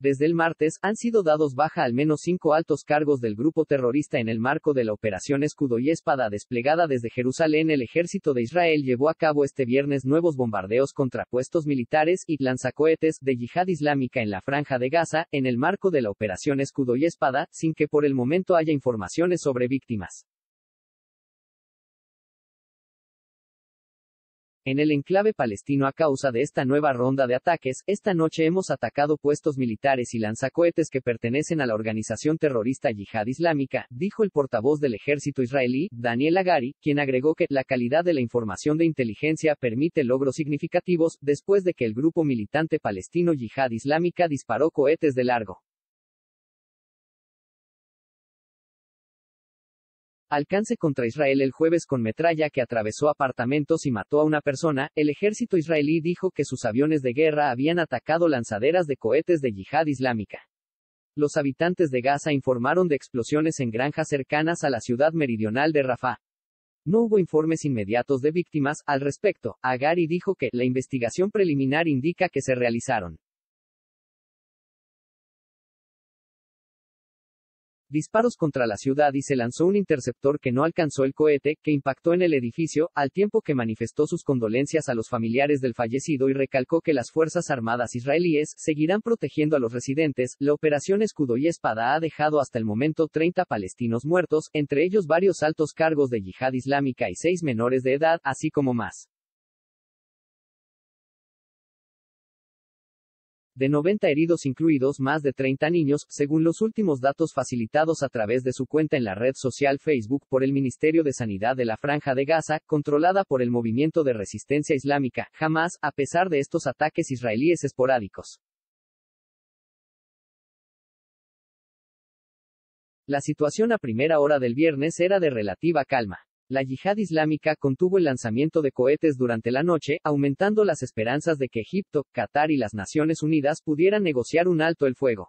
Desde el martes, han sido dados baja al menos cinco altos cargos del grupo terrorista en el marco de la operación Escudo y Espada desplegada desde Jerusalén. El ejército de Israel llevó a cabo este viernes nuevos bombardeos contra puestos militares y lanzacohetes de yihad islámica en la franja de Gaza, en el marco de la operación Escudo y Espada, sin que por el momento haya informaciones sobre víctimas. en el enclave palestino a causa de esta nueva ronda de ataques, esta noche hemos atacado puestos militares y lanzacohetes que pertenecen a la organización terrorista Yihad Islámica, dijo el portavoz del ejército israelí, Daniel Agari, quien agregó que la calidad de la información de inteligencia permite logros significativos, después de que el grupo militante palestino Yihad Islámica disparó cohetes de largo Alcance contra Israel el jueves con metralla que atravesó apartamentos y mató a una persona, el ejército israelí dijo que sus aviones de guerra habían atacado lanzaderas de cohetes de yihad islámica. Los habitantes de Gaza informaron de explosiones en granjas cercanas a la ciudad meridional de Rafah. No hubo informes inmediatos de víctimas al respecto. Agari dijo que la investigación preliminar indica que se realizaron disparos contra la ciudad y se lanzó un interceptor que no alcanzó el cohete, que impactó en el edificio, al tiempo que manifestó sus condolencias a los familiares del fallecido y recalcó que las Fuerzas Armadas israelíes seguirán protegiendo a los residentes. La operación Escudo y Espada ha dejado hasta el momento 30 palestinos muertos, entre ellos varios altos cargos de yihad islámica y seis menores de edad, así como más. de 90 heridos incluidos más de 30 niños, según los últimos datos facilitados a través de su cuenta en la red social Facebook por el Ministerio de Sanidad de la Franja de Gaza, controlada por el movimiento de resistencia islámica, jamás, a pesar de estos ataques israelíes esporádicos. La situación a primera hora del viernes era de relativa calma. La yihad islámica contuvo el lanzamiento de cohetes durante la noche, aumentando las esperanzas de que Egipto, Qatar y las Naciones Unidas pudieran negociar un alto el fuego.